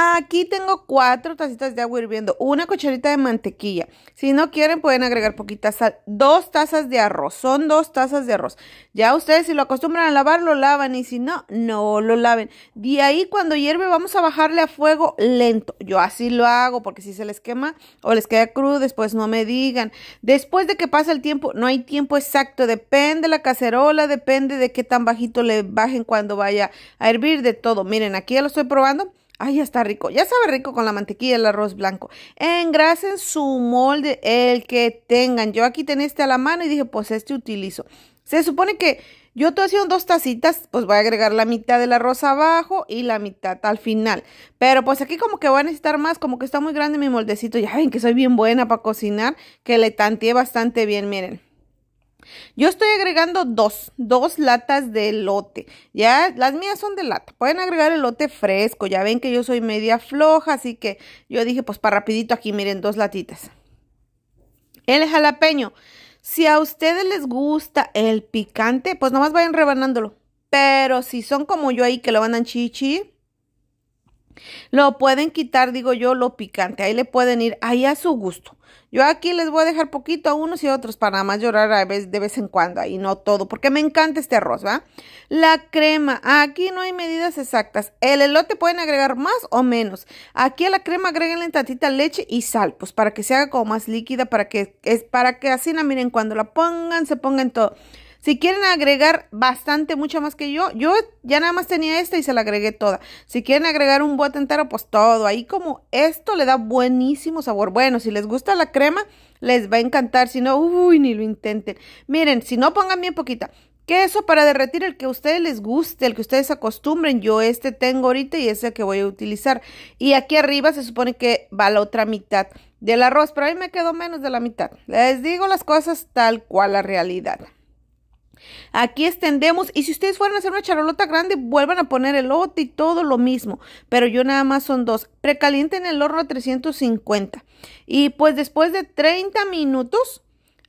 Aquí tengo cuatro tacitas de agua hirviendo, una cucharita de mantequilla. Si no quieren, pueden agregar poquita sal. Dos tazas de arroz, son dos tazas de arroz. Ya ustedes si lo acostumbran a lavar, lo lavan y si no, no lo laven. De ahí cuando hierve vamos a bajarle a fuego lento. Yo así lo hago porque si se les quema o les queda crudo, después no me digan. Después de que pasa el tiempo, no hay tiempo exacto, depende la cacerola, depende de qué tan bajito le bajen cuando vaya a hervir de todo. Miren, aquí ya lo estoy probando. Ay, ya está rico. Ya sabe rico con la mantequilla y el arroz blanco. Engrasen su molde, el que tengan. Yo aquí tenía este a la mano y dije, pues este utilizo. Se supone que yo estoy haciendo dos tacitas, pues voy a agregar la mitad del arroz abajo y la mitad al final. Pero pues aquí como que voy a necesitar más, como que está muy grande mi moldecito. Ya ven que soy bien buena para cocinar, que le tanteé bastante bien, miren. Yo estoy agregando dos, dos latas de lote. Ya, las mías son de lata. Pueden agregar el lote fresco. Ya ven que yo soy media floja, así que yo dije, pues para rapidito aquí, miren, dos latitas. El jalapeño. Si a ustedes les gusta el picante, pues nomás vayan rebanándolo. Pero si son como yo ahí que lo van a chichi, lo pueden quitar, digo yo, lo picante. Ahí le pueden ir, ahí a su gusto. Yo aquí les voy a dejar poquito a unos y otros para nada más llorar de vez en cuando, ahí no todo, porque me encanta este arroz, ¿va? La crema, aquí no hay medidas exactas. El elote pueden agregar más o menos. Aquí a la crema agreguenle tantita leche y sal, pues para que se haga como más líquida, para que, es, para que así, miren, cuando la pongan, se pongan todo. Si quieren agregar bastante, mucho más que yo, yo ya nada más tenía esta y se la agregué toda. Si quieren agregar un bote entero, pues todo. Ahí como esto le da buenísimo sabor. Bueno, si les gusta la crema, les va a encantar. Si no, uy, ni lo intenten. Miren, si no, pongan bien poquita. Queso para derretir el que a ustedes les guste, el que ustedes acostumbren. Yo este tengo ahorita y es el que voy a utilizar. Y aquí arriba se supone que va la otra mitad del arroz, pero a mí me quedó menos de la mitad. Les digo las cosas tal cual la realidad. Aquí extendemos y si ustedes fueran a hacer una charolota grande, vuelvan a poner el lote y todo lo mismo, pero yo nada más son dos. Precalienten el horno a 350 y pues después de 30 minutos,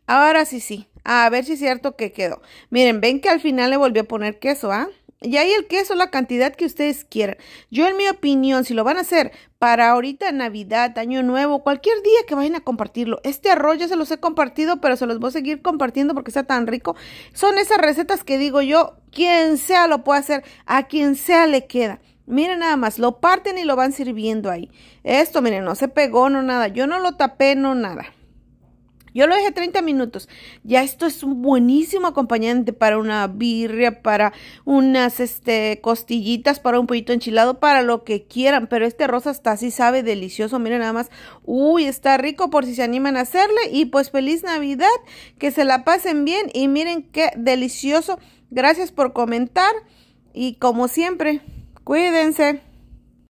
ahora sí sí, a ver si es cierto que quedó. Miren, ven que al final le volví a poner queso, ¿ah? Y ahí el queso, la cantidad que ustedes quieran. Yo en mi opinión, si lo van a hacer para ahorita Navidad, Año Nuevo, cualquier día que vayan a compartirlo. Este arroz ya se los he compartido, pero se los voy a seguir compartiendo porque está tan rico. Son esas recetas que digo yo, quien sea lo puede hacer, a quien sea le queda. Miren nada más, lo parten y lo van sirviendo ahí. Esto, miren, no se pegó, no nada. Yo no lo tapé, no nada. Yo lo dejé 30 minutos. Ya esto es un buenísimo acompañante para una birria, para unas este, costillitas, para un pollito enchilado, para lo que quieran. Pero este rosa hasta así sabe delicioso. Miren nada más. Uy, está rico por si se animan a hacerle. Y pues feliz Navidad. Que se la pasen bien. Y miren qué delicioso. Gracias por comentar. Y como siempre, cuídense.